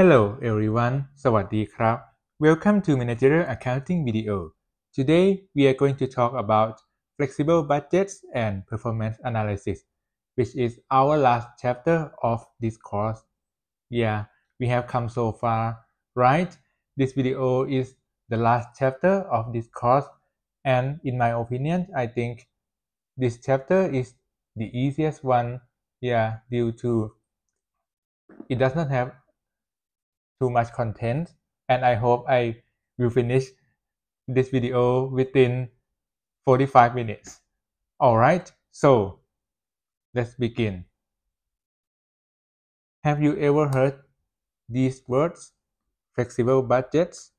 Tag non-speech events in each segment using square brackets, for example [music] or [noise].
Hello everyone, สวัสดีครับ Welcome to Managerial Accounting video. Today we are going to talk about flexible budgets and performance analysis, which is our last chapter of this course. Yeah, we have come so far, right? This video is the last chapter of this course, and in my opinion, I think this chapter is the easiest one. Yeah, due to it does not have too much content and I hope I will finish this video within 45 minutes. Alright, so let's begin. Have you ever heard these words? Flexible budgets?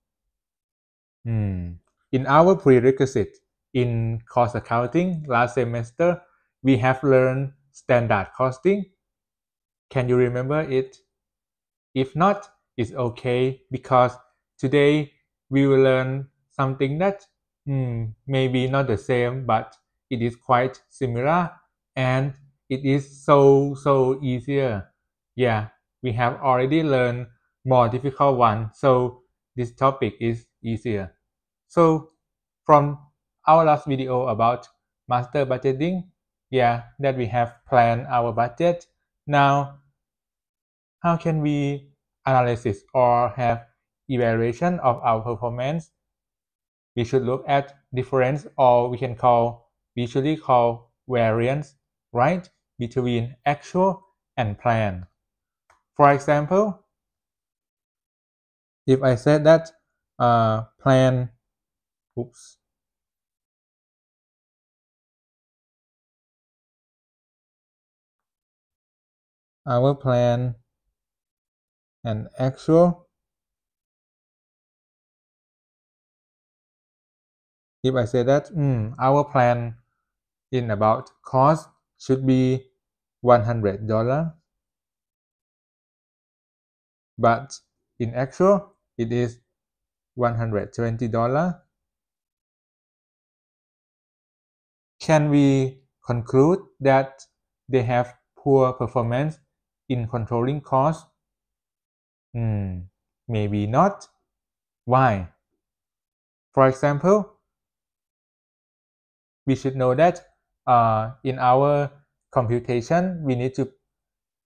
Hmm. In our prerequisite in cost accounting last semester, we have learned standard costing. Can you remember it? If not, is okay because today we will learn something that hmm, maybe not the same but it is quite similar and it is so so easier yeah we have already learned more difficult one so this topic is easier so from our last video about master budgeting yeah that we have planned our budget now how can we analysis or have evaluation of our performance, we should look at difference or we can call visually call variance, right, between actual and plan. For example, if I said that uh, plan, oops, our plan and actual if I say that mm, our plan in about cost should be $100 but in actual it is $120 can we conclude that they have poor performance in controlling cost? Hmm, maybe not. Why? For example, we should know that uh, in our computation, we need to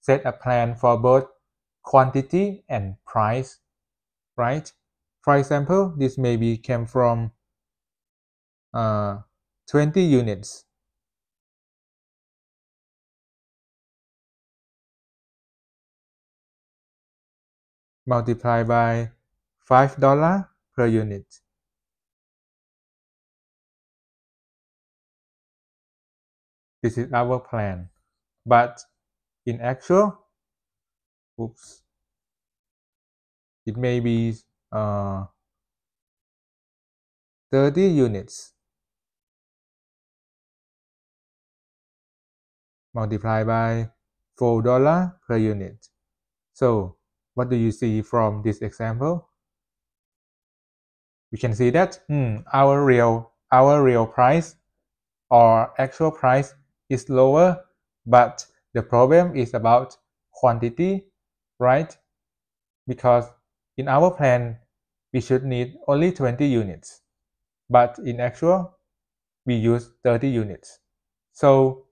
set a plan for both quantity and price, right? For example, this maybe came from uh, 20 units multiplied by $5 per unit. This is our plan, but in actual, oops, it may be uh, 30 units multiplied by $4 per unit. So what do you see from this example? We can see that hmm, our real our real price or actual price is lower, but the problem is about quantity, right? Because in our plan, we should need only 20 units, but in actual, we use 30 units. So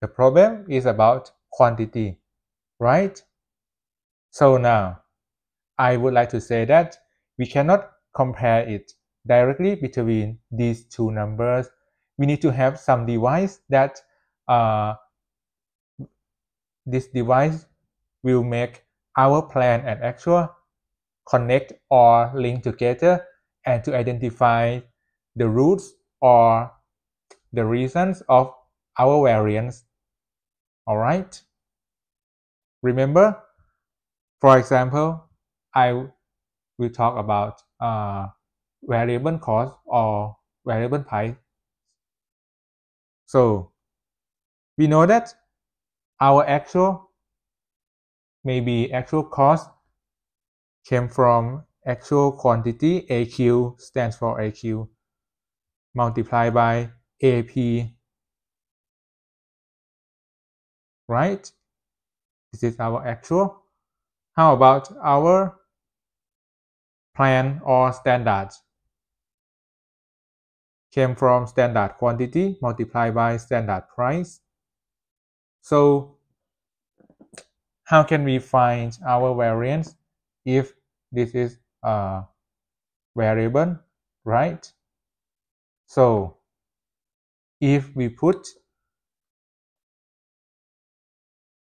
the problem is about quantity, right? So now, I would like to say that we cannot compare it directly between these two numbers. We need to have some device that uh, this device will make our plan and actual connect or link together and to identify the roots or the reasons of our variance. All right. Remember, for example, I will talk about uh, variable cost or variable price. So we know that our actual maybe actual cost came from actual quantity AQ stands for AQ multiplied by AP right this is our actual how about our plan or standard? Came from standard quantity multiplied by standard price. So how can we find our variance if this is a variable, right? So if we put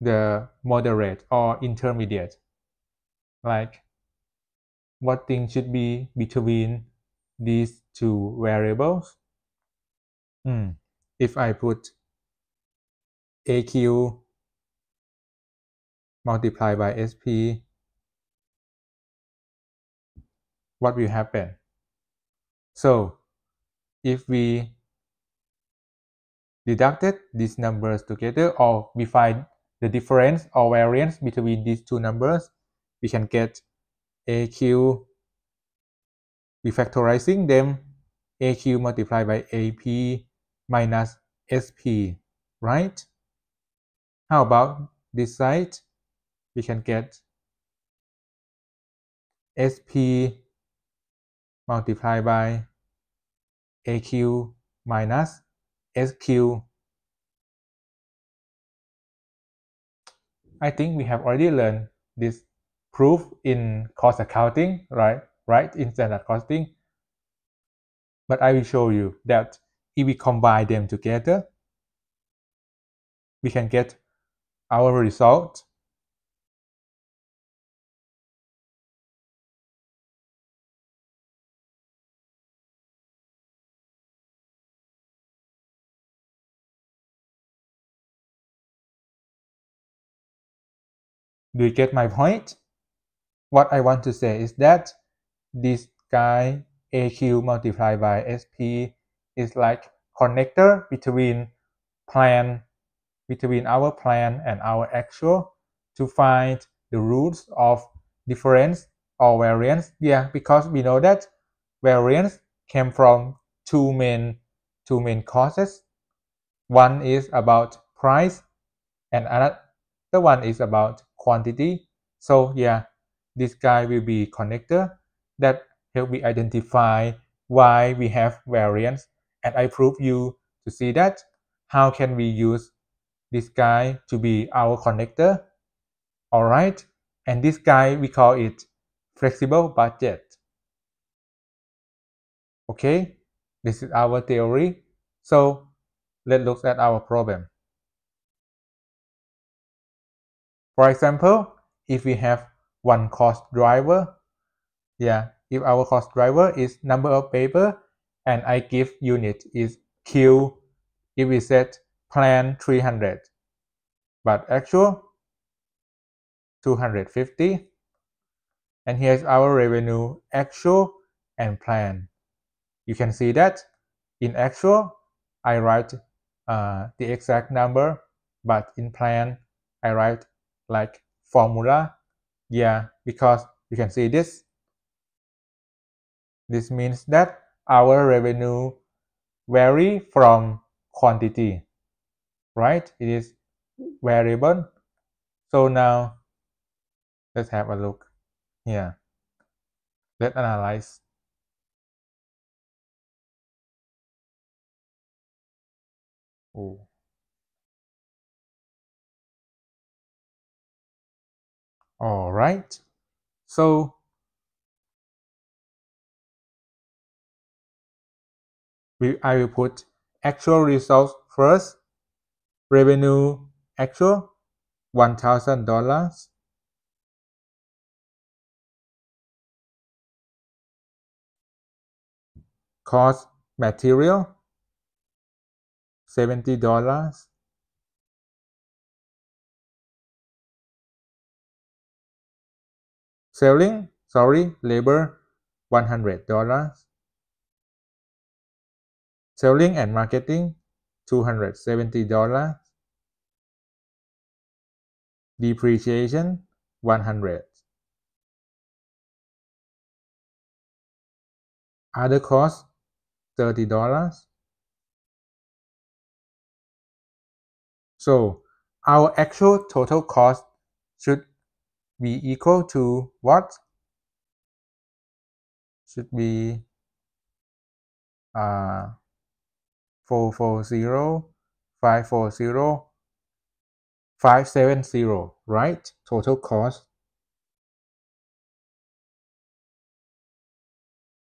the moderate or intermediate like what thing should be between these two variables. Mm. If I put AQ multiplied by SP, what will happen? So if we deducted these numbers together or we find the difference or variance between these two numbers, we can get AQ refactorizing them AQ multiplied by AP minus SP, right? How about this side? We can get SP multiplied by AQ minus SQ. I think we have already learned this proof in cost accounting, right? Right, in standard costing. But I will show you that if we combine them together, we can get our result Do you get my point? what I want to say is that this guy AQ multiplied by SP is like connector between plan between our plan and our actual to find the roots of difference or variance yeah because we know that variance came from two main two main causes one is about price and another one is about quantity so yeah this guy will be connector that help me identify why we have variance. And I prove you to see that how can we use this guy to be our connector. All right. And this guy, we call it flexible budget. Okay. This is our theory. So let's look at our problem. For example, if we have one cost driver yeah if our cost driver is number of paper and i give unit is q if we set plan 300 but actual 250 and here's our revenue actual and plan you can see that in actual i write uh, the exact number but in plan i write like formula yeah, because you can see this. This means that our revenue vary from quantity, right? It is variable. So now let's have a look here. Let's analyze. Ooh. All right. So we, I will put actual results first. Revenue actual $1,000. Cost material $70. selling, sorry, labor, $100. Selling and marketing, $270. Depreciation, 100. Other costs, $30. So, our actual total cost should be equal to what? Should be uh, 440, 540, 570, right? Total cost.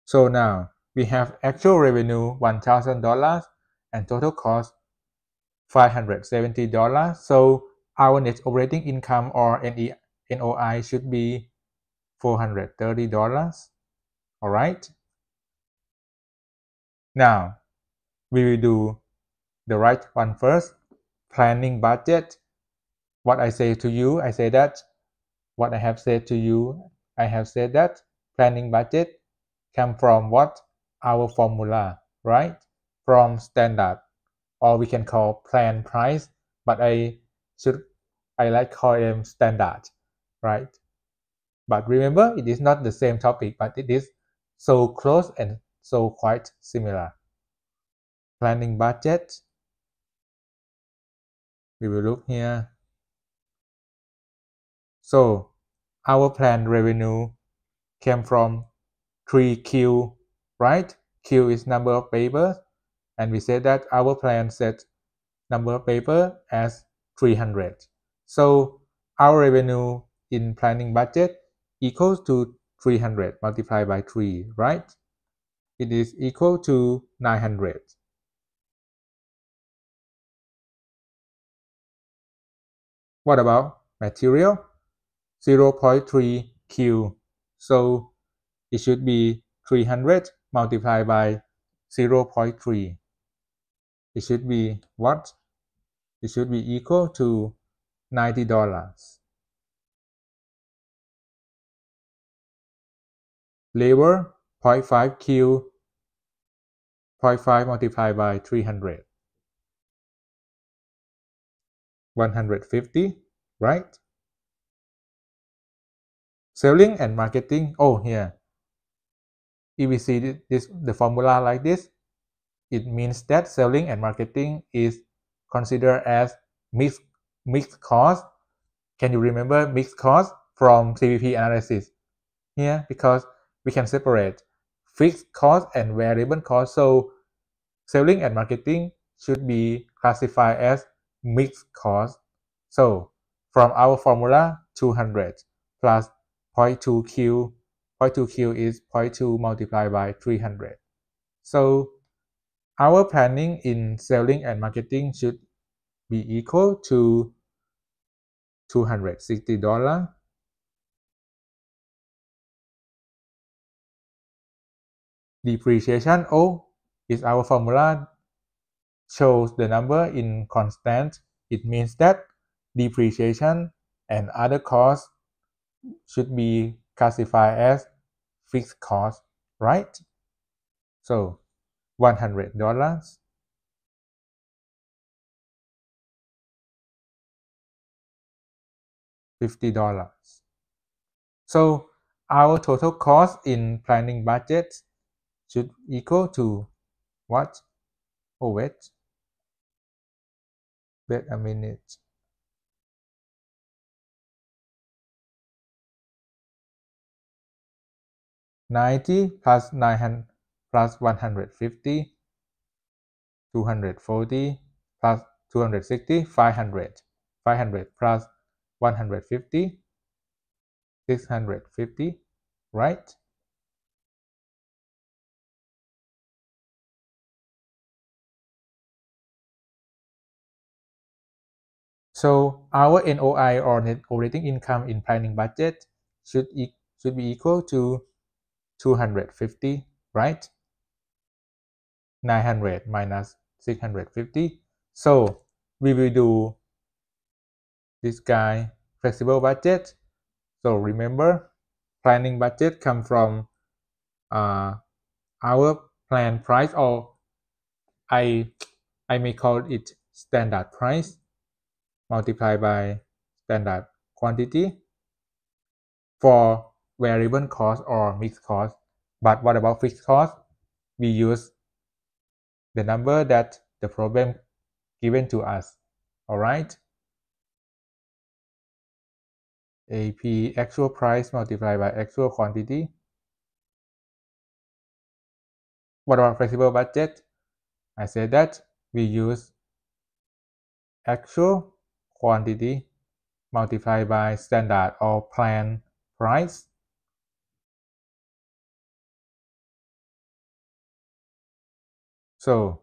So now we have actual revenue $1,000 and total cost $570. So our net operating income or NE NOI should be $430. All right. Now we will do the right one first planning budget. What I say to you, I say that. What I have said to you, I have said that. Planning budget come from what? Our formula, right? From standard, or we can call plan price, but I should I like call them standard right? But remember, it is not the same topic, but it is so close and so quite similar. Planning budget. We will look here. So our planned revenue came from 3Q, right? Q is number of papers. And we said that our plan set number of paper as 300. So our revenue in planning budget equals to 300 multiplied by 3, right? It is equal to 900. What about material? 0 0.3 Q. So it should be 300 multiplied by 0 0.3. It should be what? It should be equal to $90. labor 0.5 Q 0.5 multiplied by 300. 150, right? Selling and marketing, oh here, if we see this, the formula like this, it means that selling and marketing is considered as mixed, mixed cost. Can you remember mixed cost from CVP analysis? Here, because we can separate fixed cost and variable cost. So selling and marketing should be classified as mixed cost. So from our formula, 200 plus 0.2Q, 0.2Q is 0.2 multiplied by 300. So our planning in selling and marketing should be equal to $260 depreciation O is our formula shows the number in constant. It means that depreciation and other costs should be classified as fixed costs, right? So $100. $50. So our total cost in planning budget should equal to what? Oh wait, wait a minute. Ninety plus nine hundred plus one hundred fifty, two hundred forty plus two hundred sixty, five hundred, five hundred plus one hundred fifty, six hundred fifty, right? So our NOI or net operating income in planning budget should, e should be equal to 250, right? 900 minus 650. So we will do this guy flexible budget. So remember planning budget come from uh, our plan price or I, I may call it standard price multiplied by standard quantity for variable cost or mixed cost. But what about fixed cost? We use the number that the problem given to us. All right. AP actual price multiplied by actual quantity. What about flexible budget? I said that we use actual quantity multiplied by standard or plan price. So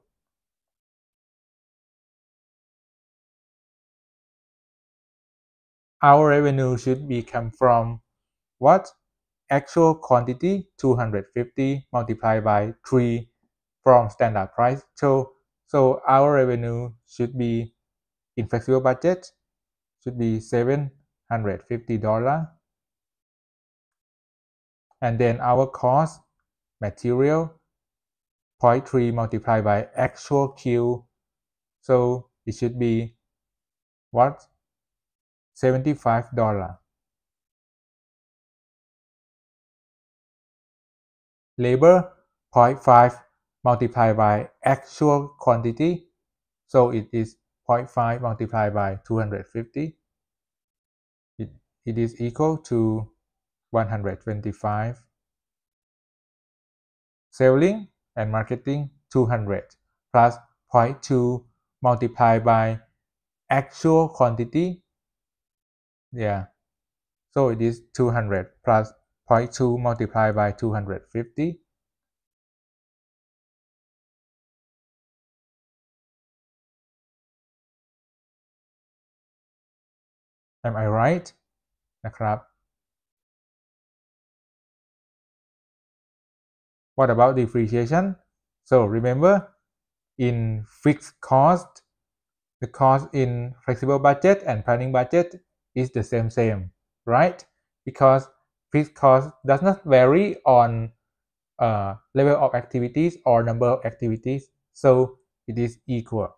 our revenue should be come from what actual quantity 250 multiplied by 3 from standard price so so our revenue should be in budget should be $750 and then our cost material 0.3 multiplied by actual Q so it should be what $75 labor 0.5 multiplied by actual quantity so it is 0.5 multiplied by 250. It, it is equal to 125. Selling and marketing 200 plus 0.2 multiplied by actual quantity. Yeah. So it is 200 plus 0.2 multiplied by 250. am I right นะครับ what about depreciation so remember in fixed cost the cost in flexible budget and planning budget is the same same right because fixed cost does not vary on uh, level of activities or number of activities so it is equal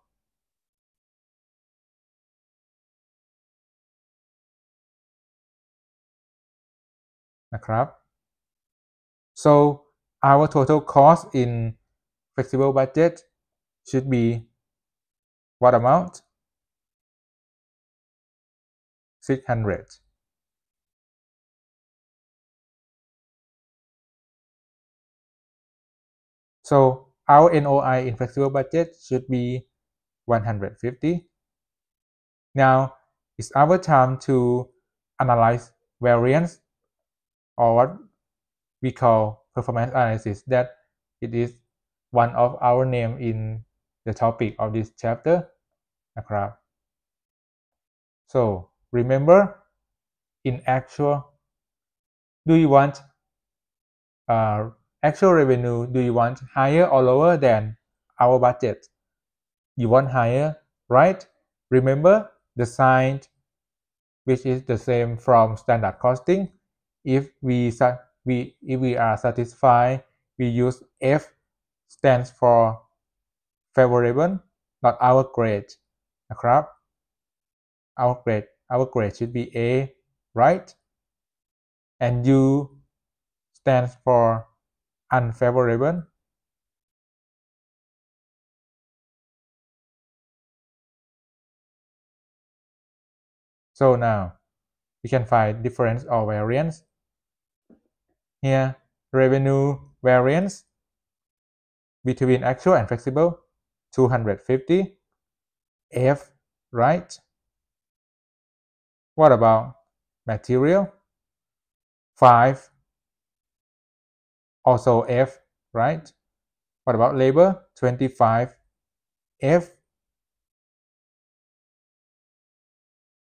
so our total cost in flexible budget should be what amount 600 so our NOI in flexible budget should be 150 now it's our time to analyze variance or what we call performance analysis that it is one of our name in the topic of this chapter. so remember in actual do you want uh, actual revenue do you want higher or lower than our budget you want higher right remember the sign which is the same from standard costing if we, we, if we are satisfied, we use F stands for favorable, not our grade okay? our grade our grade should be A right and U stands for unfavorable so now we can find difference or variance here, revenue variance between actual and flexible 250 F right what about material 5 also F right what about labor 25 F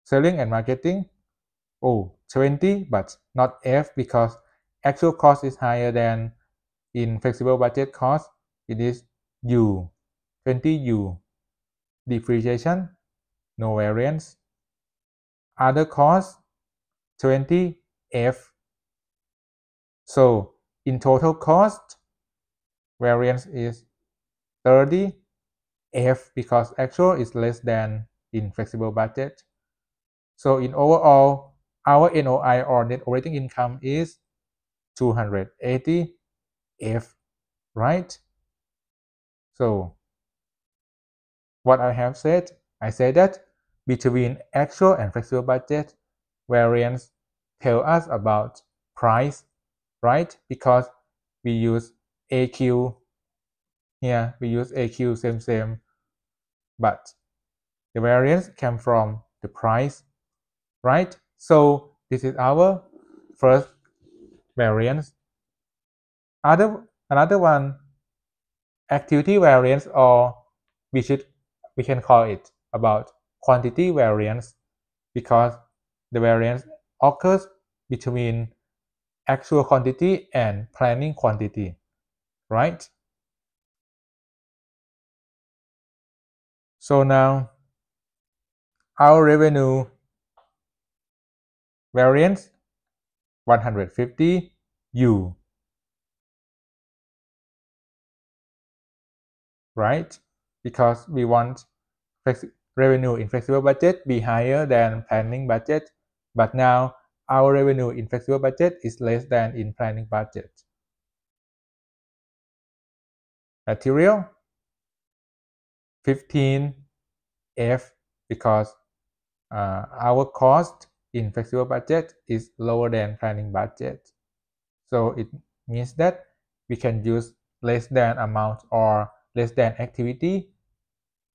selling and marketing oh 20 but not F because actual cost is higher than in flexible budget cost it is u 20 u depreciation no variance other cost 20 f so in total cost variance is 30 f because actual is less than in flexible budget so in overall our noi or net operating income is 280 f right so what i have said i said that between actual and flexible budget variance tell us about price right because we use aq here we use aq same same but the variance came from the price right so this is our first variance. Other, another one, activity variance, or we should we can call it about quantity variance because the variance occurs between actual quantity and planning quantity, right? So now our revenue variance 150 U. Right? Because we want revenue in flexible budget be higher than planning budget, but now our revenue in flexible budget is less than in planning budget. Material 15 F because uh, our cost in flexible budget is lower than planning budget. So it means that we can use less than amount or less than activity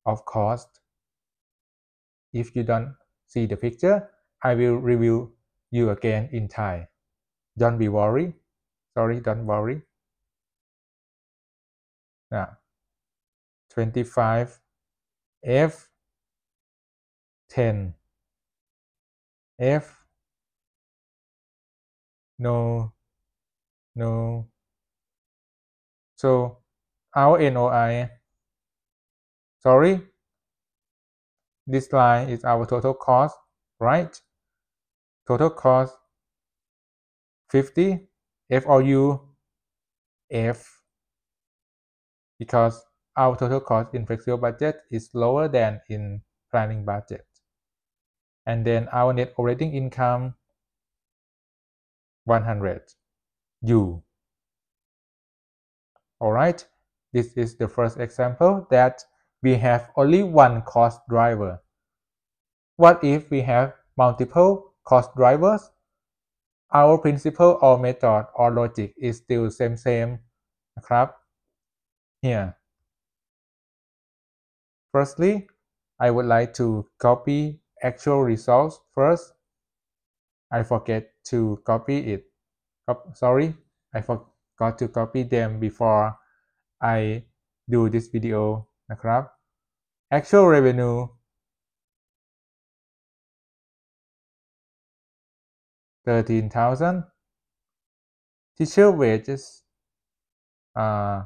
of cost. If you don't see the picture, I will review you again in Thai. Don't be worried. Sorry, don't worry. Now, 25 F 10 F no no so our NOI sorry this line is our total cost right total cost 50 FOU F because our total cost in flexible budget is lower than in planning budget and then our net operating income 100 U. All right, this is the first example that we have only one cost driver. What if we have multiple cost drivers? Our principle or method or logic is still same same นะครับ here firstly I would like to copy actual results first. I forget to copy it. sorry, I forgot to copy them before I do this video actual revenue 13,000 teacher wages uh,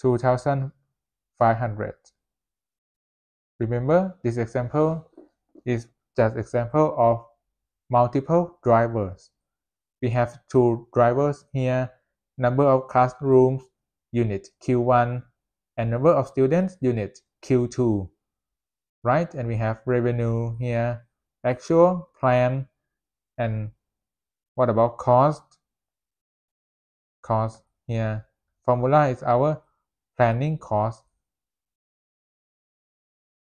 2,500 Remember, this example is just example of multiple drivers. We have two drivers here, number of classrooms unit Q1 and number of students unit Q2, right? And we have revenue here, actual, plan, and what about cost? Cost here, formula is our planning cost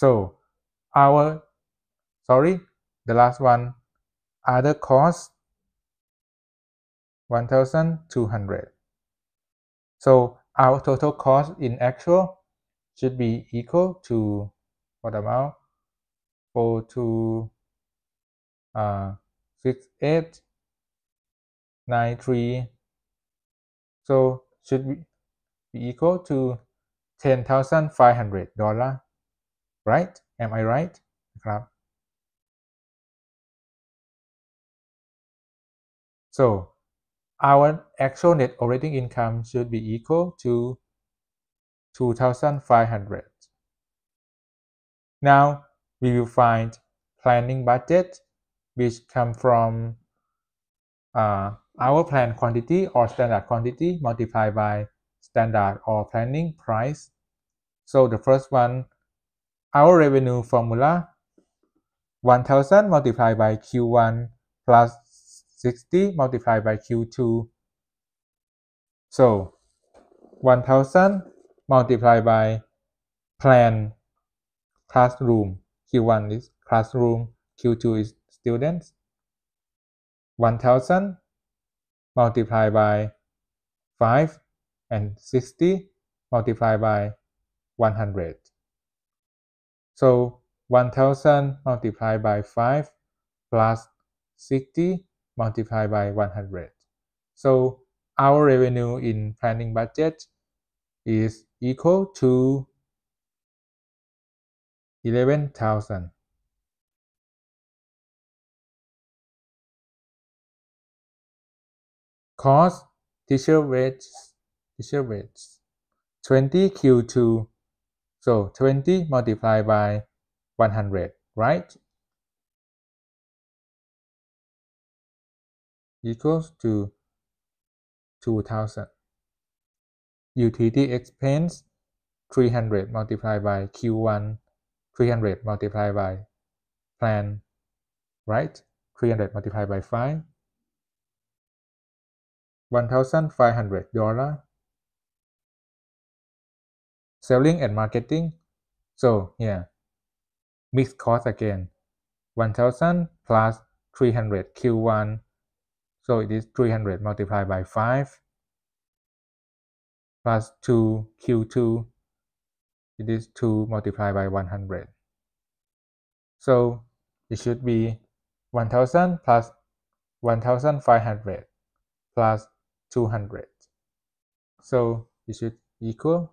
So our, sorry, the last one, other cost 1200. So our total cost in actual should be equal to what amount? 4 uh, 6, 8, 9, 3. So should be equal to $10,500 right am I right so our actual net operating income should be equal to 2500 now we will find planning budget which come from uh, our plan quantity or standard quantity multiplied by standard or planning price so the first one our revenue formula 1000 multiplied by q1 plus 60 multiplied by q2 so 1000 multiplied by plan classroom q1 is classroom q2 is students 1000 multiplied by 5 and 60 multiplied by 100 so 1000 multiplied by 5 plus 60 multiplied by 100. So our revenue in planning budget is equal to 11,000. Cost teacher rates teacher rates 20 Q2 so 20 multiplied by 100, right? Equals to 2000. UTD expense 300 multiplied by Q1, 300 multiplied by plan, right? 300 multiplied by 5, $1,500 selling and marketing. So here, mixed cost again, 1000 plus 300 Q1. So it is 300 multiplied by 5 plus 2 Q2. It is 2 multiplied by 100. So it should be 1000 plus 1500 plus 200. So it should equal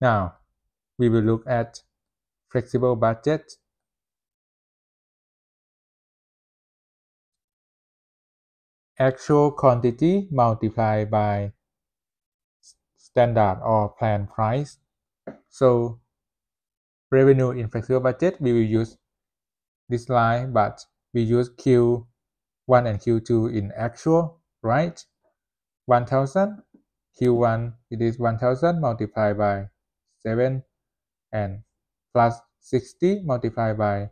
Now, we will look at flexible budget. Actual quantity multiplied by standard or plan price. So revenue in flexible budget, we will use this line, but we use Q1 and Q2 in actual, right? 1000, Q1, it is 1000 multiplied by 7 and plus 60 multiplied by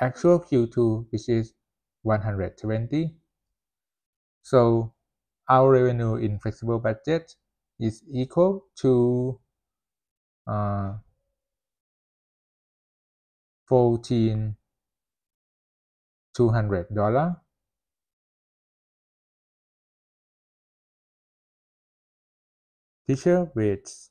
actual Q2 which is 120. So our revenue in flexible budget is equal to uh, 14 200 dollar teacher waits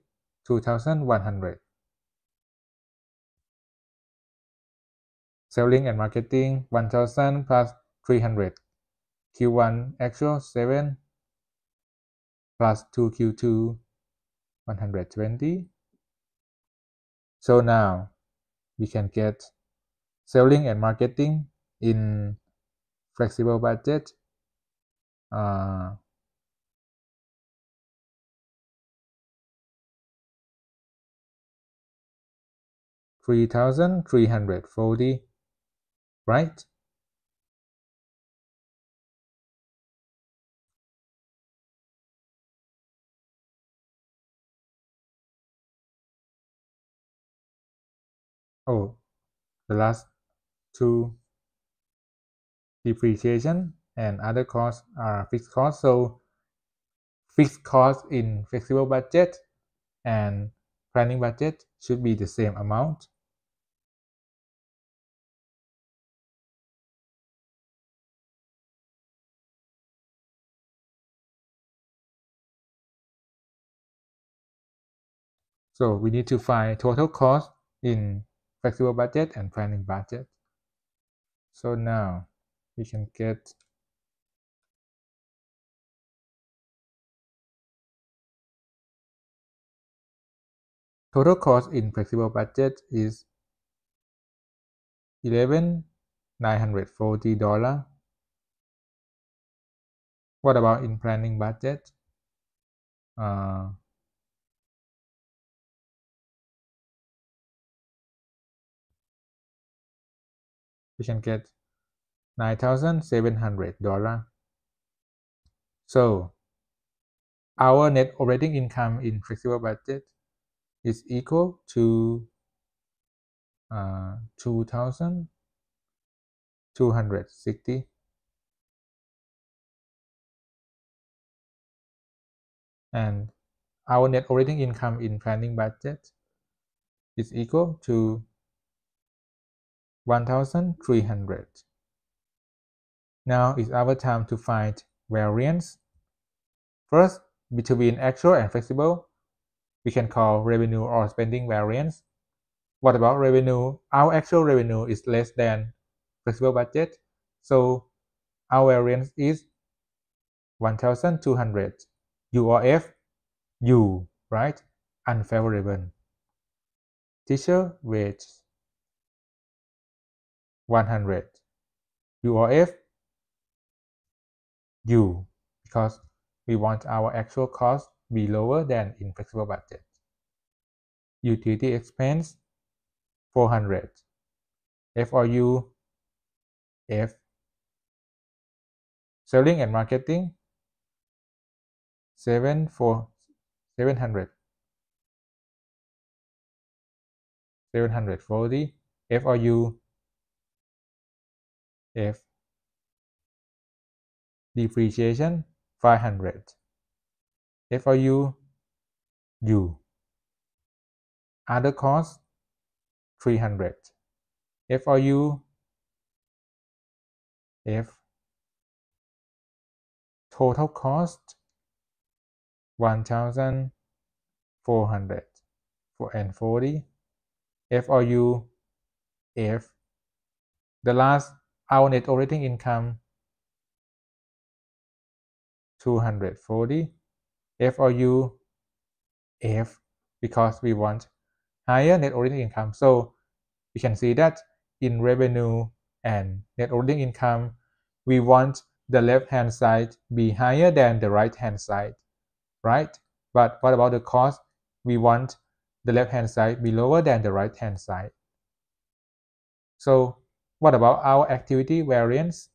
2100 selling and marketing 1000 plus 300 q1 actual 7 plus 2 q2 120 so now we can get selling and marketing in flexible budget uh, 3,340, right? Oh, the last two depreciation and other costs are fixed costs. So fixed costs in flexible budget and planning budget should be the same amount. So we need to find total cost in flexible budget and planning budget. So now we can get Total cost in flexible budget is eleven nine hundred forty dollar. What about in planning budget? Uh, we can get nine thousand seven hundred dollar. So our net operating income in flexible budget is equal to uh, 2260 and our net operating income in planning budget is equal to 1300 now it's our time to find variance first between actual and flexible we can call revenue or spending variance. What about revenue? Our actual revenue is less than flexible budget. So our variance is 1200 U or F, U, right? Unfavorable. Teacher wage 100 U or F, U, because we want our actual cost be lower than in flexible budget. Utility expense 400. FRU F. Selling and marketing 7 for 700. 740 FRU F depreciation 500 FRU U. Other cost 300. FRU F. Total cost 1400 for N40. FRU F. The last our net operating income 240 F or U, F, because we want higher net operating income. So we can see that in revenue and net operating income, we want the left hand side be higher than the right hand side, right? But what about the cost? We want the left hand side be lower than the right hand side. So what about our activity variance?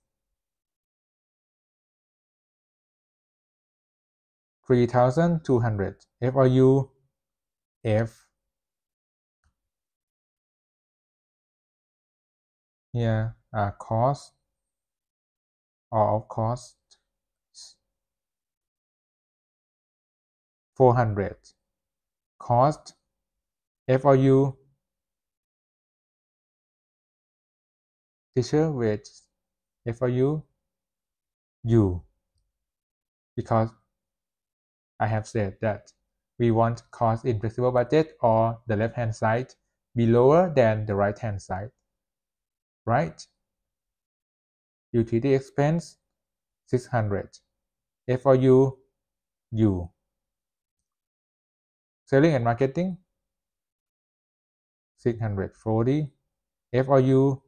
3,200 FRU F here are uh, cost or oh, of cost 400 cost FRU teacher with, FRU U because I have said that we want cost in flexible budget or the left hand side be lower than the right hand side, right? Utility expense 600, FOU U. Selling and marketing 640, FOU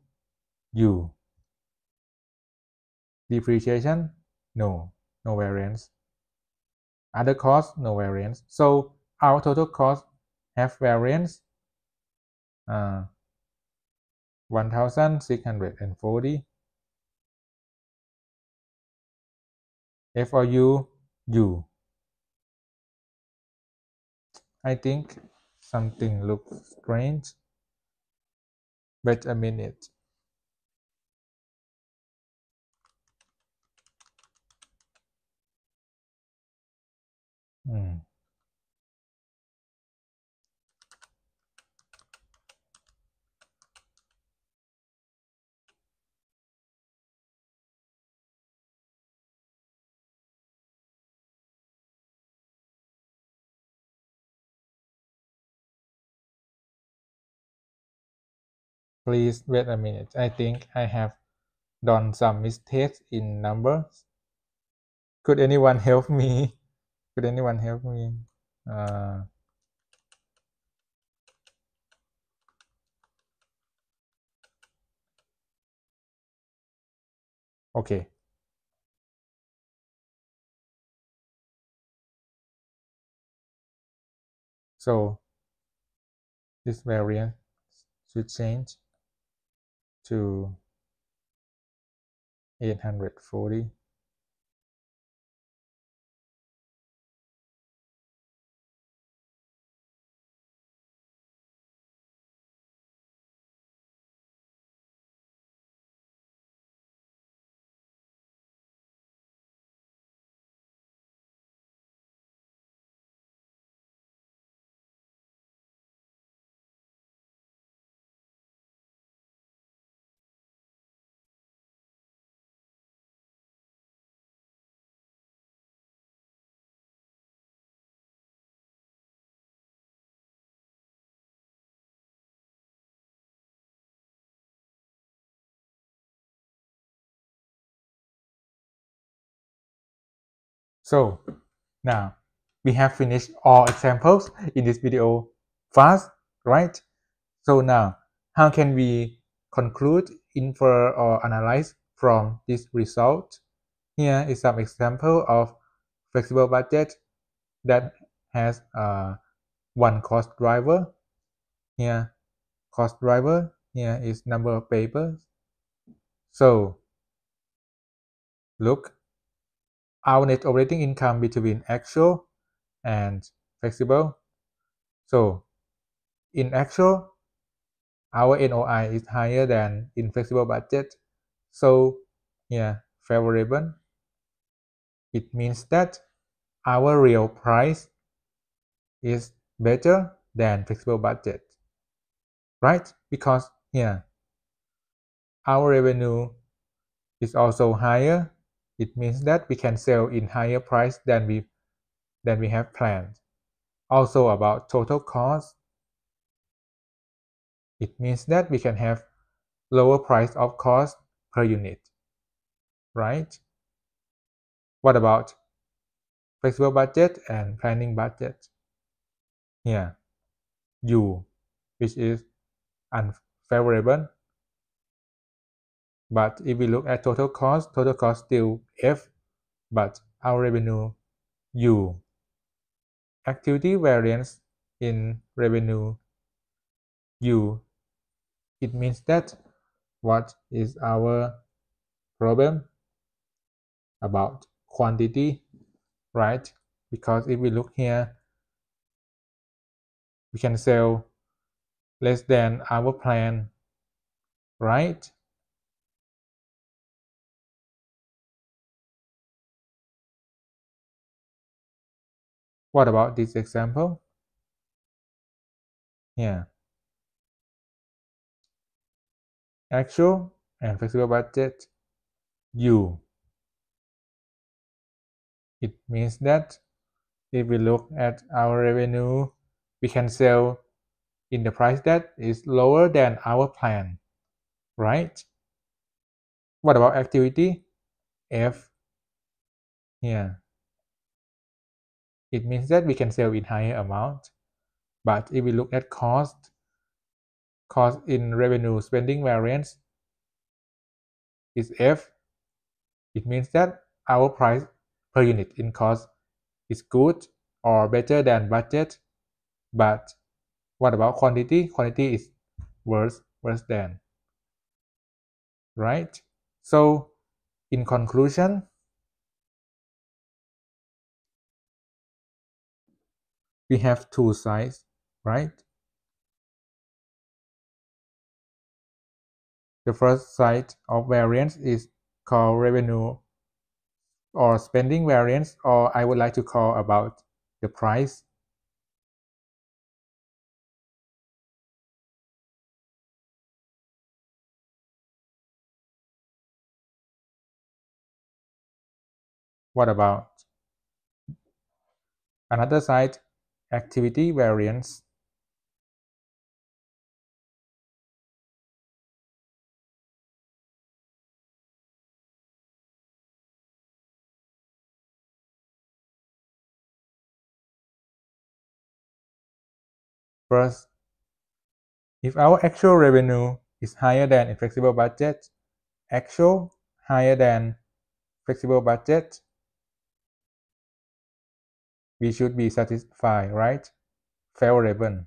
U. Depreciation, no, no variance. Other costs, no variance. So our total cost have variance uh, 1640 FOU U. I think something looks strange. Wait a minute. Hmm. Please wait a minute. I think I have done some mistakes in numbers. Could anyone [laughs] help me? could anyone help me uh, okay so this variant should change to 840 So now we have finished all examples in this video fast, right? So now how can we conclude, infer or analyze from this result? Here is some example of flexible budget that has uh, one cost driver. Here cost driver, here is number of papers. So look our net operating income between actual and flexible. So in actual, our NOI is higher than in flexible budget. So yeah, favorable. It means that our real price is better than flexible budget, right? Because yeah, our revenue is also higher it means that we can sell in higher price than we, than we have planned. Also about total cost, it means that we can have lower price of cost per unit, right? What about flexible budget and planning budget? Here, U, which is unfavorable but if we look at total cost, total cost still F, but our revenue U. Activity variance in revenue U. It means that what is our problem about quantity, right? Because if we look here, we can sell less than our plan, right? What about this example? Yeah. Actual and flexible budget U. It means that if we look at our revenue, we can sell in the price that is lower than our plan, right? What about activity? F. Yeah it means that we can sell in higher amount. But if we look at cost, cost in revenue spending variance is F. It means that our price per unit in cost is good or better than budget. But what about quantity? Quantity is worse, worse than. Right? So, in conclusion, we have two sides, right? The first side of variance is called revenue or spending variance, or I would like to call about the price. What about another side activity variance First, if our actual revenue is higher than a flexible budget, actual higher than flexible budget we should be satisfied, right? Favorable.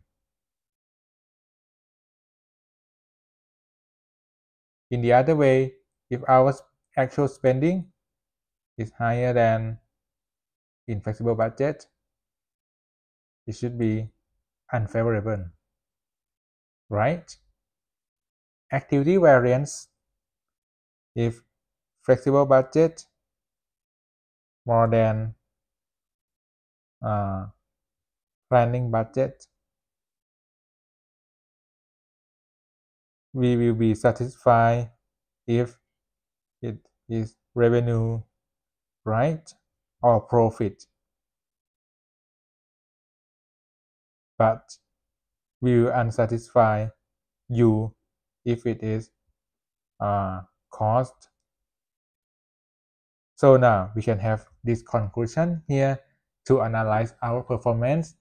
In the other way, if our actual spending is higher than in flexible budget, it should be unfavorable, right? Activity variance, if flexible budget more than uh, planning budget, we will be satisfied if it is revenue, right, or profit. But we will unsatisfy you if it is uh, cost. So now we can have this conclusion here to analyze our performance.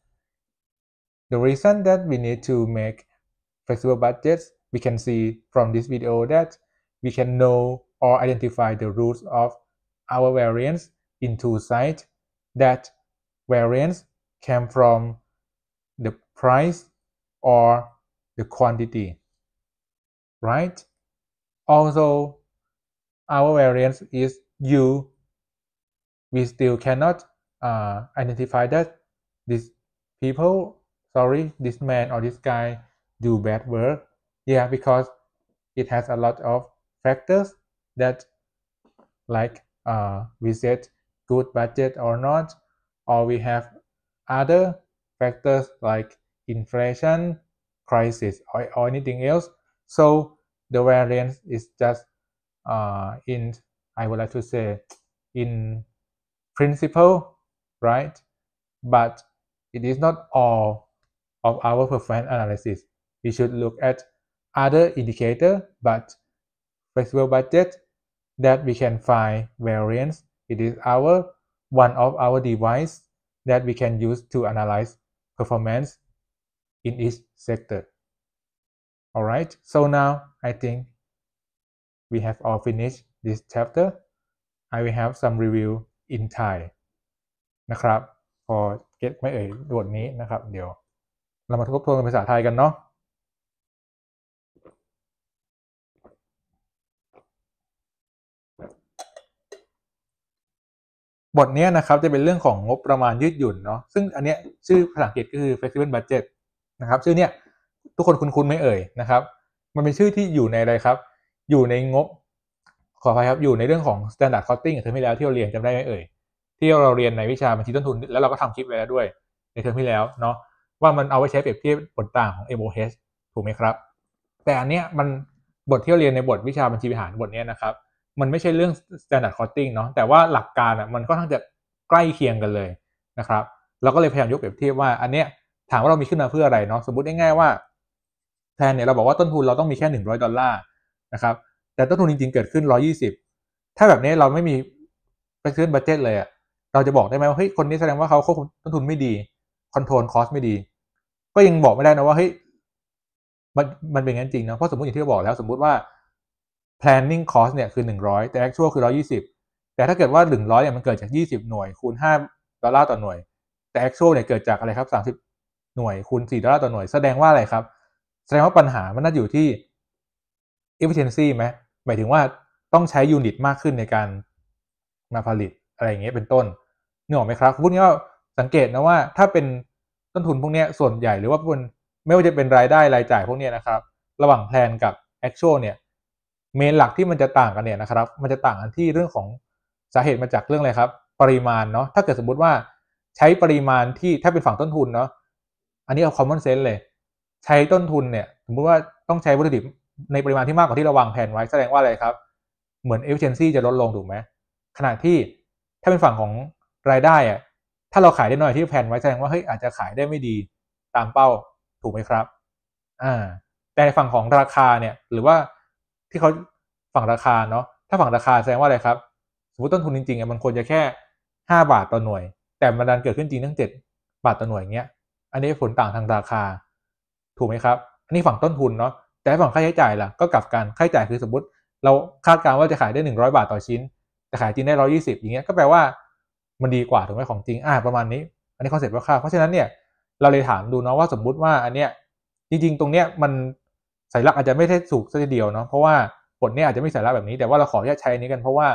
The reason that we need to make flexible budgets, we can see from this video that we can know or identify the roots of our variance into sight that variance came from the price or the quantity right also our variance is u we still cannot uh, identify that these people, sorry, this man or this guy do bad work. Yeah, because it has a lot of factors that like uh, we said good budget or not, or we have other factors like inflation, crisis, or, or anything else. So the variance is just uh, in, I would like to say, in principle, right? But it is not all of our performance analysis. We should look at other indicator, but flexible budget that we can find variance. It is our one of our device that we can use to analyze performance in each sector. All right, so now I think we have all finished this chapter. I will have some review in Thai. นะครับ พอเก็ตไม่เอ่ยบทนี้นะครับ เดี๋ยวเรามาทบทวนภาษาไทยกันเนาะบทนี้นะครับ จะเป็นเรื่องของงบประมาณยืด หยุ่นเนาะซึ่งอันเนี้ยชื่อภาษาอังกฤษก็คือ flexible budget นะครับ ชื่อเนี้ยทุกคนคุ้นๆไม่เอ่ยนะครับ มันเป็นชื่อที่อยู่ในอะไรครับ อยู่ในงบ ขออภัยครับอยู่ในเรื่องของ standard costing เทอมที่แล้วที่เราเรียนจำได้ไหมเอ่ยที่เราเรียนในวิชาบัญชีต้นทุน แล้วเราก็ทำคลิปไว้แล้วด้วย ในเทอมที่แล้วเนาะว่ามันเอาไว้ใช้เปรียบเทียบผลต่างของ MOH ถูกไหมครับ แต่อันเนี้ยมันบทที่เราเรียนในบทวิชาบัญชีบริหารบทเนี้ยนะครับ มันไม่ใช่เรื่อง standard costing เนาะแต่ว่าหลักการอ่ะมันก็ทั้งจะใกล้เคียงกันเลยนะครับเราก็เลยพยายามยกเปรียบเทียบว่าอันเนี้ยถามว่าเรามีขึ้นมาเพื่ออะไรเนาะสมมติง่ายๆว่าแทนเนี่ยเราบอกว่าต้นทุนเราต้องมีแค่100ดอลลาร์นะครับแต่ต้นทุนจริงๆเกิดขึ้น 120 ถ้าแบบนี้เราไม่มีไปซื้อบัตเจ็ตเลยอะเราจะบอกได้ไหมว่าเฮ้ยคนนี้แสดงว่าเขาควบคุมต้นทุนไม่ดีคอนโทรลคอสไม่ดี ก็ยังบอกไม่ได้นะว่าเฮ้ยมันมันเป็นงั้นจริงนะเพราะสมมติอย่างที่เราบอกแล้ว สมมุติว่า planning cost เนี่ยคือ 100 แต่ actual คือ 120 แต่ถ้าเกิดว่า 100เนี่ยมันเกิดจาก 20 หน่วยคูณ5ดอลลาร์ต่อหน่วย แต่ actual เนี่ยเกิดจากอะไรครับ30 หน่วยคูณ 4ดอลลาร์ต่อหน่วย แสดงว่าอะไรครับ แสดงว่าปัญหามันน่าอยู่ที่ efficiency ไหมหมายถึงว่าต้องใช้ยูนิตมากขึ้นในการมาผลิต อะไรอย่างเงี้ยเป็นต้นนยหออไหมครับพูดง่ายว่าสังเกตนะว่าถ้าเป็นต้นทุนพวกนี้ส่วนใหญ่หรือว่าเป็นไม่ว่าจะเป็นรายได้รายจ่ายพวกนี้นะครับระหว่างแพลนกับอคชั่ l เนี่ยเมนหลักที่มันจะต่างกันเนี่ยนะครับ มันจะต่างกันที่เรื่องของสาเหตุมาจากเรื่องอะไรครับ ปริมาณเนาะถ้าเกิดสมมุติว่าใช้ปริมาณที่ถ้าเป็นฝั่งต้นทุนเนาะอันนี้เอาคอมมอนเซนส์เลย ใช้ต้นทุนเนี่ยสมมุติว่าต้องใช้วัตถุดิบในปริมาณที่มากกว่าที่เราวางแผนไว้แสดงว่าอะไรครับ เหมือนเอฟเชนซี่จะลดลงถูกไหมขณะที่ถ้าเป็นฝั่งของรายได้อะถ้าเราขายได้น้อยที่แผนไว้แสดงว่าเฮ้ยอาจจะขายได้ไม่ดีตามเป้าถูกไหมครับอ่าแต่ฝั่งของราคาเนี่ยหรือว่าที่เขาฝั่งราคาเนาะถ้าฝั่งราคาแสดงว่าอะไรครับสมมติต้นทุนจริงๆมันควรจะแค่ 5 บาทต่อหน่วย แต่มันดันเกิดขึ้นจริงตั้ง7บาทต่อหน่วยเงี้ยอันนี้ผลต่างทางราคา ถูกไหมครับอันนี้ฝั่งต้นทุนเนาะแต่ฝั่งค่าใช้จ่ายล่ะก็กลับกันค่าใช้จ่ายคือสมมติ เราคาดการณ์ว่าจะขายได้100บาทต่อชิ้น แต่ขายจริงได้120อย่างเงี้ยก็แปลว่ามันดีกว่าถึงไม่ ของจริงอ่าประมาณนี้ อันนี้คอนเซ็ปต์ค่า่าเพราะฉะนั้นเนี่ยเราเลยถามดูเนาะว่าสมมุติว่าอันเนี้ยจริง ๆ ตรงเนี้ยมันสายลักอาจจะไม่ได้สูกซะทีเดียวเนาะเพราะว่าบทเนี้ยอาจจะไม่สายลักแบบนี้ แต่ว่าเราขออนุญาตใช้นี้กันเพราะว่า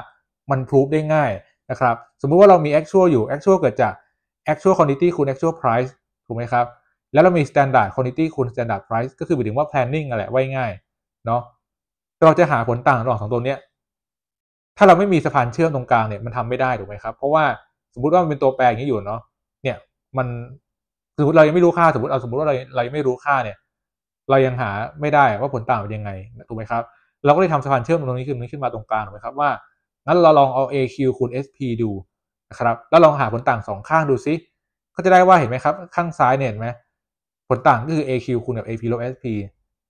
มันพรูฟได้ง่ายนะครับสมมุติว่าเรามี actual อยู่ actual เกิดจาก actual quantity คูณ actual price ถูกไหมครับ แล้วเรา มี standard quantity คูณ standard price ก็คือหมายถึงว่า planning อะไรไว้ง่ายเนาะเราจะหาผลต่างระหว่างสองตัวเนี้ยถ้าเราไม่มีสะพานเชื่อมตรงกลางเนี่ยมันทำไม่ได้ถูกไหมครับเพราะว่าสมมติว่ามันเป็นตัวแปรอย่างนี้อยู่เนาะเนี่ยมันสมมติเรายังไม่รู้ค่าสมมติเอาสมมติว่าเราเรายังไม่รู้ค่าเนี่ยเรายังหาไม่ได้ว่าผลต่างเป็นยังไงถูกไหมครับเราก็เลยทำสะพานเชื่อมตรงนี้ขึ้นขึ้นมาตรงกลางถูกไหมครับว่างั้นเราลองเอา AQ คูณ SP ดูนะครับแล้วลองหาผลต่างสองข้างดูซิก็จะได้ว่าเห็นไหมครับ ข้างซ้ายเนี่ยเห็นไหมผลต่างก็คือ AQ คูณกับ AP ลบ SP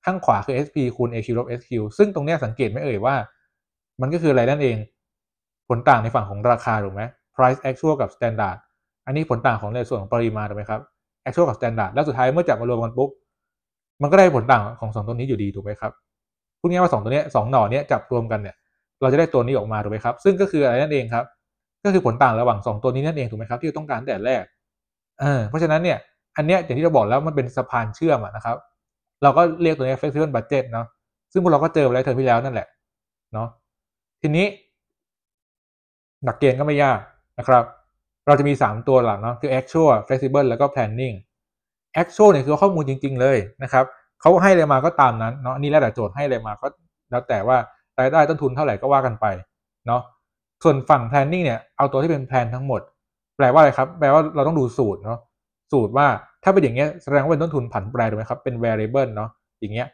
ข้างขวาคือ SP คูณ AQ ลบ SQ ซึ่งตรงนี้สังเกตไม่เอ่ยว่า มันก็คืออะไรนั่นเอง ผลต่างในฝั่งของราคาถูกไหม price actual กับ standard อันนี้ผลต่างของในส่วนของปริมาณถูกไหมครับ actual กับ standard แล้ว สุดท้าย เมื่อ จับมารวมกัน ปุ๊บ มันก็ได้ผลต่างของสองตัวนี้อยู่ดีถูกไหมครับ พูด ง่ายว่าสองตัวนี้ สองหน่อเนี้ยจับรวมกันเนี่ย เราจะได้ตัวนี้ออกมาถูกไหมครับ ซึ่งก็คืออะไรนั่นเองครับ ก็คือผลต่างระหว่าง 2 ตัวนี้นั่นเองถูกไหมครับ ที่ต้องการแต่แรกเเพราะฉะนั้นเนี่ย อันเนี้ยอย่างที่เราบอกแล้วมันเป็นสะพานเชื่อมนะครับ เราก็เรียกตัวนี้ flexible budget เนาะซึ่งพวกเรา ก็เจอไปแล้วเทอมที่แล้วนั่นแหละ เนาะทีนี้หลักเกณฑ์ก็ไม่ยากนะครับ เราจะมี 3 ตัวหลักเนาะคือ actual flexible แล้วก็ planning actual เนี่ยคือข้อมูลจริงๆเลยนะครับเขาให้อะไรมาก็ตามนั้นเนาะนี่แล้วแต่โจทย์ให้อะไรมาก็แล้วแต่ว่ารายได้ต้นทุนเท่าไหร่ก็ว่ากันไปเนาะส่วนฝั่ง planning เนี่ย เอาตัวที่เป็นแผนทั้งหมด แปลว่าอะไรครับ แปลว่าเราต้องดูสูตรเนาะสูตรว่าถ้าเป็นอย่างเงี้ยแสดงว่าเป็นต้นทุนผันแปรถูกไหมครับเป็น variable เนาะอย่างเงี้ย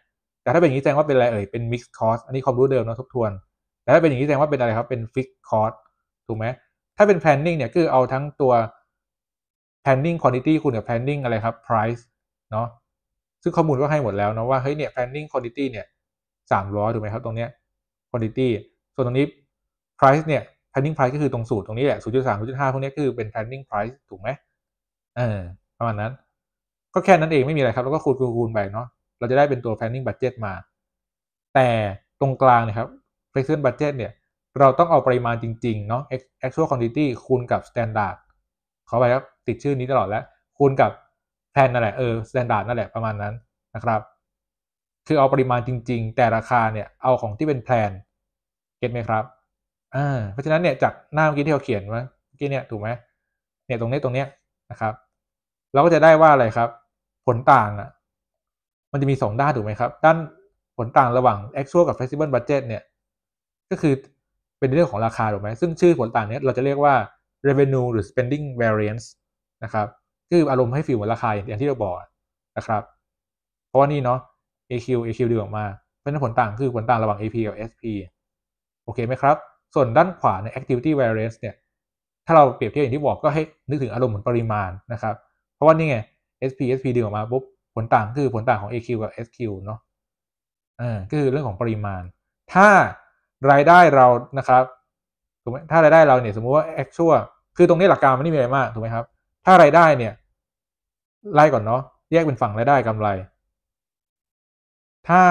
แต่ถ้าเป็นอย่างนี้ แสดงว่าเป็นอะไรเอ่ยเป็น mixed cost อันนี้ความรู้เดิมเนาะทบทวนแต่ถ้าเป็นอย่างนี้แสดงว่าเป็นอะไรครับเป็น fixed cost ถูกไหมถ้าเป็น planning เนี่ยคือเอาทั้งตัว planning quantity คูณกับ planning อะไรครับ price เนาะซึ่งข้อมูลก็ให้หมดแล้วนะว่าเฮ้ยเนี่ย planning quantity เนี่ยสามร้อยถูกไหมครับ ตรงเนี้ย quantity ส่วนตรงนี้ price เนี่ย planning price ก็ คือ ตรง สูตรตรงนี้แหละศูนย์จุดสามศูนย์จุดห้าพวกนี้คือ เป็น planning price ถูกไหมเออ ประมาณนั้น ก็แค่นั้นเองไม่มีอะไรครับแล้วก็คูณคูณคูณไปเนาะเราจะได้เป็นตัว planning budget มา แต่ตรงกลางนะครับ flexible budget เนี่ยเราต้อง เอา ปริมาณจริงๆเนาะ actual quantity คูณกับ standard เขาไปครับติดชื่อนี้ตลอดแล้ว คูณกับแพนนั่นแหละเออ standard นั่นแหละประมาณนั้นนะครับ คือเอา ปริมาณจริง ๆ แต่ราคาเนี่ยเอาของที่เป็นแพลนเก็ตไหมครับ อ่าเพราะฉะนั้นเนี่ยจากหน้าเมื่อกี้ ที่เราเขียนว่าเมื่อกี้เนี่ยถูกไหมเนี่ยตรงนี้ ตรงเนี้ยนะครับ เราก็จะได้ว่าอะไรครับ ผลต่างอ่ะมันจะมีสองด้านถูกไหมครับ ด้านผลต่างระหว่าง actual กับ flexible budget เนี่ย ก็คือเป็นเรื่องของ ราคาถูกไหม ซึ่ง ชื่อ ผลต่าง เนี้ยเราจะเรียกว่า revenue หรือ spending variance นะครับ คืออารมณ์ ให้ฟีลเหมือนราคาอย่างที่ เรา บอก นะครับ เพราะ ว่า นี่ เนาะ AQ AQ ดึงออกมาเพราะนั้นผลต่างคือผลต่างระหว่าง AP กับ SP โอเคไหมครับ ส่วนด้านขวา ใน activity variance เนี่ย ถ้าเราเปรียบเทียบอย่างที่บอกก็ให้นึกถึงอารมณ์เหมือนปริมาณนะครับ เพราะว่านี่ไง SP SP ดึงออกมาปุ๊บผลต่างคือผลต่างของ AQ กับ SQ เนาะอ่าก็คือเรื่องของปริมาณ ถ้ารายได้เรา นะครับ ถูกไหมถ้ารายได้ เราเนี่ย สมมุติว่า actual คือตรงนี้หลักการมันไม่มีอะไรมาก ถูกไหมครับ ถ้ารายได้เนี่ยไล่ก่อนเนาะ แยกเป็นฝั่งรายได้กำไร ถ้า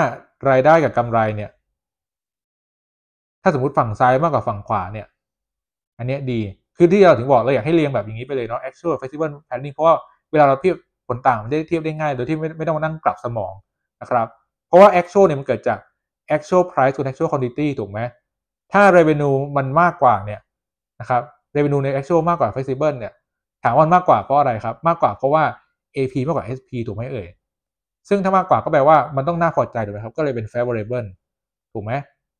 รายได้กับกำไรเนี่ย ถ้าสมมติฝั่งซ้ายมากกว่าฝั่งขวาเนี่ย อันนี้ดี คือที่เราถึงบอกเราอยากให้เรียงแบบอย่างนี้ไป เลยเนาะ actual festival planning เพราะว่าเวลาเราเทียบผลต่างมันได้เทียบได้ง่าย โดยที่ไม่ไม่ต้องนั่งกลับสมองนะครับ เพราะว่า actual เนี่ยมันเกิดจาก actual price to actual quantity ถูกไหมถ้า revenue มันมากกว่าเนี่ยนะครับ revenue ใน actual มากกว่า flexible เนี่ย ถามว่ามากกว่าเพราะอะไรครับ มากกว่าเพราะว่า AP มากกว่า SP ถูกไหมเอ่ย ซึ่งถ้ามากกว่าก็แปลว่ามันต้องน่าพอใจถูกไหมครับ ก็เลยเป็น favorable ถูกไหม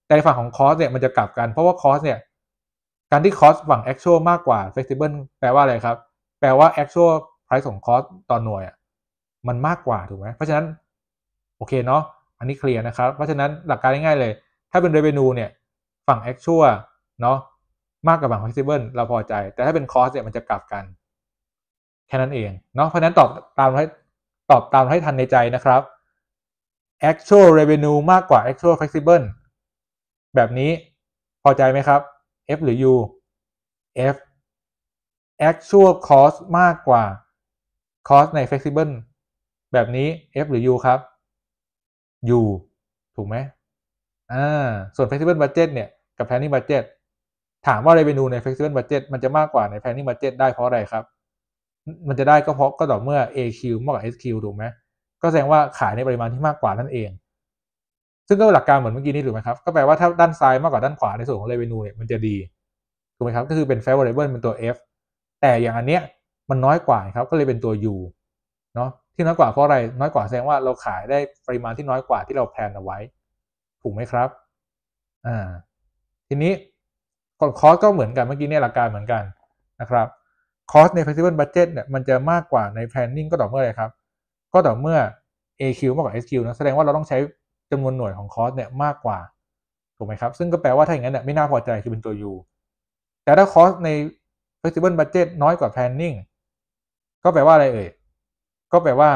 แต่ฝั่งของ cost เนี่ยมันจะกลับกัน เพราะว่า cost เนี่ย การที่ cost ฝั่ง actual มากกว่า flexible แปลว่าอะไรครับ แปลว่า actual price ของ cost ต่อนหน่วยมันมากกว่าถูกไหม เพราะฉะนั้นโอเคเนาะอันนี้เคลียร์นะครับ เพราะฉะนั้นหลักการง่ายๆ เลย ถ้าเป็น revenue เนี่ย ฝั่ง actual เนาะมากกว่าฝั่ง flexible เราพอใจ แต่ถ้าเป็น cost เนี่ยมันจะกลับกัน แค่นั้นเองเนาะ เพราะนั้นตอบตามให้ ตอบตามให้ทันในใจนะครับ actual revenue มากกว่า actual flexible แบบนี้พอใจไหมครับ F หรือ U F actual cost มากกว่า cost ใน flexible แบบนี้ F หรือ U ครับอยู่ถูกไหมอ่า ส่วน flexible budget เนี่ยกับ planning budget ถามว่า revenue ใน flexible budget มันจะมากกว่าใน planning budget ได้ เพราะ อะไร ครับ มันจะได้ ก็เพราะก็ต่อเมื่อ AQ มากกว่า SQ ถูกไหม ก็แสดงว่าขายในปริมาณที่มากกว่านั่นเอง ซึ่งก็หลักการ เหมือนเมื่อกี้นี้ถูกไหมครับ ก็แปลว่าถ้าด้านซ้ายมากกว่าด้านขวาในส่วนของ revenue เนี่ยมันจะดี ถูกไหมครับ ก็คือเป็น favorable เป็นตัว F แต่อย่างอันเนี้ยมันน้อยกว่าครับก็เลยเป็นตัว U เนาะที่น้อยกว่าเพราะอะไรน้อยกว่าแสดงว่าเราขายได้ปริมาณที่น้อยกว่าที่เราแพลนเอาไว้ถูกไหมครับ อ่า ทีนี้คอคอสก็เหมือนกันเมื่อกี้เนี่ยหลักการเหมือนกันนะครับคอสใน flexible budget เนี่ยมันจะมากกว่าใน planning ก็ต่อเมื่อไรครับก็ต่อเมื่อ AQ มากกว่า SQ นะแสดงว่าเราต้องใช้จำนวนหน่วยของคอสเนี่ยมากกว่าถูกไหมครับ ซึ่งก็แปลว่าถ้าอย่างนั้นเนี่ยไม่น่าพอใจคือเป็นตัว U แต่ถ้าคอสใน flexible budget น้อยกว่า planning ก็แปลว่าอะไรเอ่ยก็แปลว่า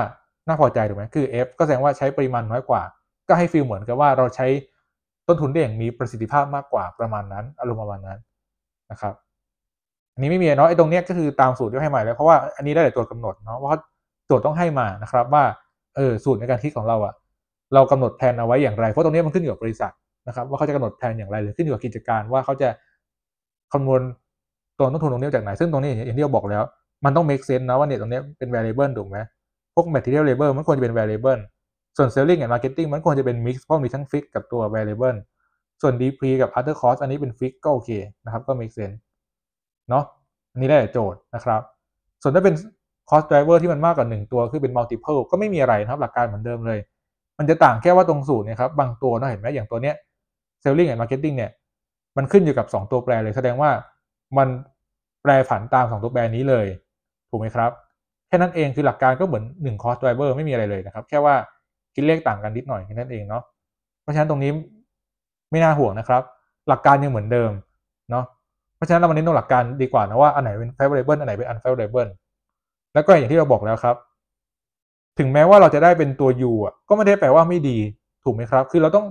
น่าพอใจถูกไหมคือ F ก็แสดงว่าใช้ปริมาณน้อยกว่า ก็ให้ฟีลเหมือนกับว่าเราใช้ต้นทุนได้อย่างมีประสิทธิภาพมากกว่าประมาณนั้น อารมณ์ประมาณนั้นนะครับ อันนี้ไม่มีเนาะไอ้ตรงเนี้ยก็คือตามสูตรที่ให้มาแล้วเพราะว่าอันนี้ได้แต่ตัวกำหนดเนาะว่าโจทย์ต้องให้มานะครับว่าเออสูตรในการคิดของเราอะเรากำหนดแผนเอาไว้อย่างไรเพราะตรงนี้มันขึ้นอยู่กับบริษัทนะครับ ว่าเขาจะกำหนดแผนอย่างไรหรือขึ้นอยู่กับกิจการว่าเขาจะคำนวณตัวต้นทุนตรงนี้จากไหนซึ่งตรงนี้อย่างที่เราบอกแล้วมันต้อง make sense นะว่าเนี่ยตรงนี้เป็น variable ถูกไหมพวก material labor มันควรจะเป็น variable ส่วน selling and marketing มันควรจะเป็น mix เพราะมีทั้ง fix กับตัว variable ส่วน d p กับ other cost อันนี้เป็น fix ก็โอเคนะครับก็ make sense เนาะอันนี้ได้โจทย์นะครับ ส่วนถ้าเป็น cost driver ที่มันมากกว่า1ตัวคือเป็น multiple ก็ไม่มีอะไรนะครับ หลักการเหมือนเดิมเลย มันจะต่างแค่ว่าตรงสูตรเนี่ยครับ บางตัวเราเห็นไหมอย่างตัวเนี้ย selling and marketing เนี่ย มันขึ้นอยู่กับ2ตัวแปรเลยแสดงว่ามันแปรผันตาม2ตัวแปรนี้เลยถูกไหมครับแค่นั้นเองคือหลักการก็เหมือน1 cost driver ไม่มีอะไรเลยนะครับ แค่ว่าคิดเลขต่างกันนิดหน่อยแค่นั้นเองเนาะเพราะฉะนั้นตรงนี้ไม่น่าห่วงนะครับ หลักการยังเหมือนเดิมเนาะเพราะฉะนั้นเรามาเน้นตรงหลักการดีกว่านะว่าอันไหนเป็น favorable อันไหนเป็น unfavorable แล้วก็อย่างที่เราบอกแล้วครับ ถึงแม้ว่าเราจะได้เป็นตัว u ก็ไม่ได้แปลว่าไม่ดีถูกไหมครับ คือเราต้อง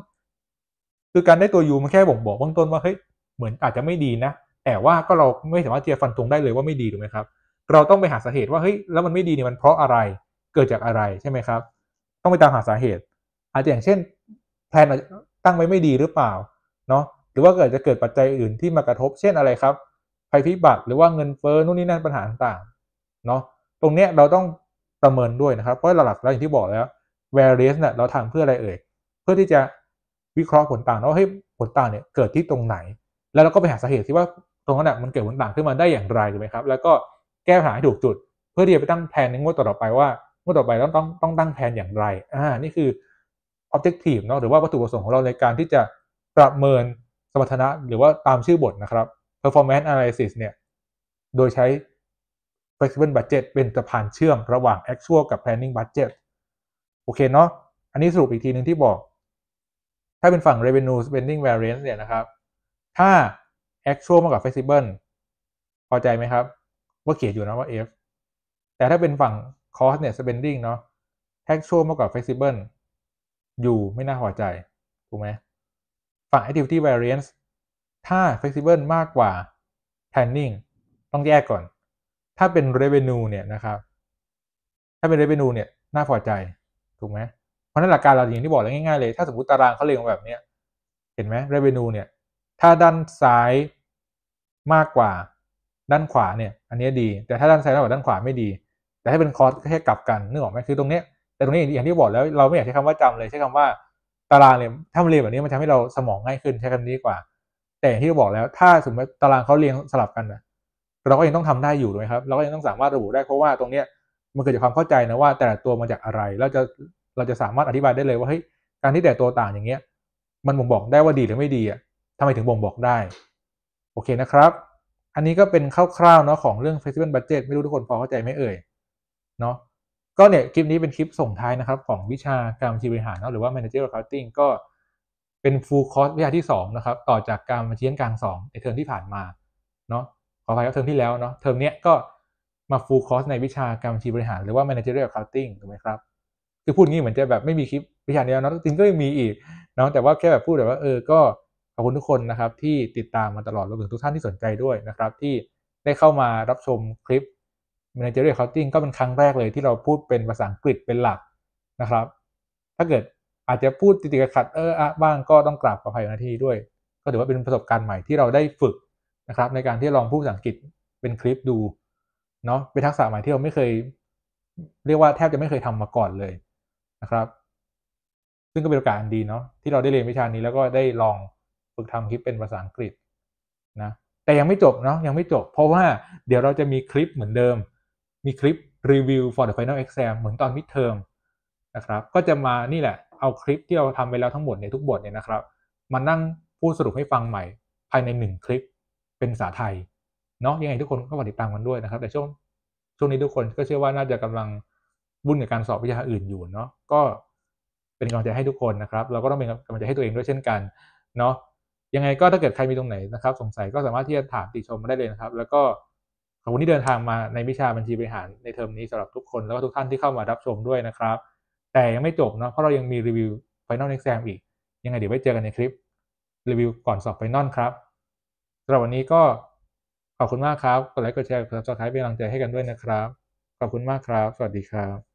คือการได้ตัว u มันแค่บ่งบอกเบื้องต้นว่าเฮ้ยเหมือนอาจจะไม่ดีนะ แต่ว่าก็เราไม่สามารถทียะฟันตรงได้เลยว่าไม่ดีถูกไหมครับเราต้องไปหาสาเหตุว่าเฮ้ยแล้วมันไม่ดีเนี่ยมันเพราะอะไรเกิดจากอะไรใช่ไหมครับ ต้องไปตามหาสาเหตุ อาจจะอย่างเช่นแผนตั้งไว้ไม่ดีหรือเปล่า เนาะหรือว่าเกิดจะเกิดปัจจัยอื่นที่มากระทบเช่นอะไรครับภัยพิบัติหรือว่าเงินเฟ้อนู่นนี่นั่นปัญหาต่างๆเนาะตรงเนี้ยเราต้องประเมินด้วยนะครับเพราะหลักๆแล้วอย่างที่บอกแล้ว v a r i a n c เนี่ยเราทำเพื่ออะไรเอ่ยเพื่อที่จะวิเคราะห์ผลต่างว่าเฮ้ยผลต่างเนี่ยเกิดที่ตรงไหน แล้วเราก็ไปหาสาเหตุที่ว่าตรงนั้นมันเกิดผลต่างขึ้นมาได้อย่างไรถูกไหมครับ แล้วก็แก้ปัญหาให้ถูกจุดเพื่อที่จะไปตั้งแผนในงวดต่อไปว่างวดต่อไปต้องต้องต้องตั้งแผนอย่างไรอ่านี่คือ objective เนาะหรือว่าวัตถุประสงค์ของเราในการที่จะประเมินสมรรถนะหรือว่าตามชื่อบทนะครับ performance analysis เนี่ย โดยใช้ flexible budget เป็นสะพานเชื่อมระหว่าง actual กับ planning budget โอเคเนาะอันนี้สรุปอีกทีหนึ่งที่บอก ถ้าเป็นฝั่ง revenue spending variance เนี่ยนะครับ ถ้า actual มากกว่า flexible พอใจไหมครับว่าเขียนอยู่นะว่า f แต่ถ้าเป็นฝั่ง cost เนี่ย spending เนาะ actual มากกว่า flexible อยู่ไม่ น่าพอใจถูกไหมฝั่ง activity variance ถ้า flexible มากกว่า planning ต้องแยกก่อน ถ้าเป็น revenue เนี่ย นะครับ ถ้าเป็น revenue เนี่ย น่าพอใจ ถูกไหมเพราะนั้น หลักการ เราอย่างที่บอกแล้วง่ายๆเลย ถ้าสมมติ ตารางเขาเรียงแบบนี้เห็นไหม revenue เนี่ยถ้าด้านซ้ายมากกว่าด้านขวาเนี่ย อันนี้ดีแต่ถ้าด้านซ้ายมากกวด้านขวาไม่ดี แต่ให้เป็นคอร์สแค่กลับกันนึกออกไหมคือตรงนี้แต่ตรงนี้อย่างที่บอกแล้วเราไม่อยากใช้คำว่าจำเลยใช้คำว่าตารางเนี่ยถ้ามันเรียนแบบนี้มันทำให้เราสมองง่ายขึ้นใช้คำนี้กว่า แต่ที่เรที่บอกแล้วถ้าสมมติตารางเขาเรียงสลับกันนะเราก็ยังต้องทำได้อยู่ถูกไหมครับ เราก็ยังต้องสามารถระบุได้เพราะว่าตรงเนี้มันเกิดจากความเข้าใจนะว่าแต่ละตัวมาจากอะไรเราจะเราจะสามารถอธิบายได้เลยว่าเฮ้ยการที่แต่ตัวต่างอย่างเงี้ย มันบ่งบอกได้ว่าดีหรือไม่ดีอ่ะทำไมถึงบ่งบอกได้ โอเคนะครับอันนี้ก็เป็นคร่าวๆเนาะของเรื่อง f ฟส x i b l e Budget ไม่รู้ทุกคนพอเข้าใจไหมเอ่ยเนาะก็เนี่ยคลิปนี้เป็นคลิปส่งท้ายนะครับของวิชาการบัญชีบริหารเนาะหรือว่า m a n a g e r a c c o u n t i n g ก็เป็น full course วิชาที่2นะครับต่อจากการบัญชีกลาง2ในเทอมที่ผ่านมาเนาะขอไปกยรับเทอมที่แล้วเนาะเทอมเนี้ยก็มา full course ในวิชาการบัญชีบริหาร หรือว่า m a n a g e r a Accounting ถูกไหมครับ คือพูดงี้เหมือนจะแบบไม่มีคลิปวิชาเดียวเนาะจริงก็ยังมีอีกเนาะแต่ว่าแค่แบบพูดแบบว่าเออก็ขอบคุณทุกคนนะครับที่ติดตามมาตลอดรวมถึงทุกท่านที่สนใจด้วยนะครับที่ได้เข้ามารับชมคลิป managerial accounting ก็เป็นครั้งแรกเลยที่เราพูดเป็นภาษาอังกฤษเป็นหลักนะครับ ถ้าเกิดอาจจะพูดติดขัดเอออะบ้างก็ต้องกราบขออภัยนาที่ด้วย ก็ถือว่าเป็นประสบการณ์ใหม่ที่เราได้ฝึกนะครับ ในการที่ลองพูดภาษาอังกฤษเป็นคลิปดูเนาะเป็นทักษะใหม่ที่เราไม่เคย เรียกว่าแทบจะไม่เคยทำมาก่อนเลยนะครับ ซึ่งก็เป็นโอกาสดีเนาะที่เราได้เรียนวิชานี้ แล้วก็ได้ลองฝึกทำคลิป เป็นภาษาอังกฤษนะ แต่ยังไม่จบ เนาะยังไม่จบ เพราะว่า เดี๋ยวเราจะมีคลิปเหมือนเดิม มีคลิป รีวิว for the final exam เหมือนตอนมิดเทอมนะครับ ก็จะมานี่แหละเอาคลิปที่เราทำไปแล้ว ทั้งหมด ในทุก บท เนี่ยนะครับ มา นั่ง พูด สรุปให้ฟังใหม่ภายใน 1 คลิปเป็นภาษาไทยเนาะยังไงทุกคนก็ติดตามกันด้วยนะครับแต่ช่วงช่วงนี้ทุกคนก็เชื่อว่าน่าจะกำลังวุ่นกับการสอบวิชาอื่นอยู่เนาะก็เป็นกำลังใจให้ทุกคนนะครับ เราก็ต้องเป็นกำลังใจให้ตัวเองด้วยเช่นกันเนาะยังไง ก็ถ้าเกิดใครมีตรงไหนนะครับ สงสัยก็สามารถที่จะถามติชมมาได้เลยนะครับ แล้วก็ขอบคุณที่เดินทางมาในวิชาบัญชีบริหารในเทอมนี้สำหรับทุกคนแล้วก็ทุก ท่านที่เข้ามา รับ ชม ด้วยนะครับ แต่ยังไม่ จบเนาะเพราะเรายังมีรีวิวไฟ Final e x a มอีก ยังไงเดี๋ยวไว้เจอกันในคลิปรีวิวก่อนสอบไฟนอลครับสำหรับวันนี้ก็ขอบคุณมากครับกดไลค์กดแชร์กดซับสไครต์เป็นกำลังใจให้กันด้วยนะครับขอบคุณมากครับ สวัสดีครับ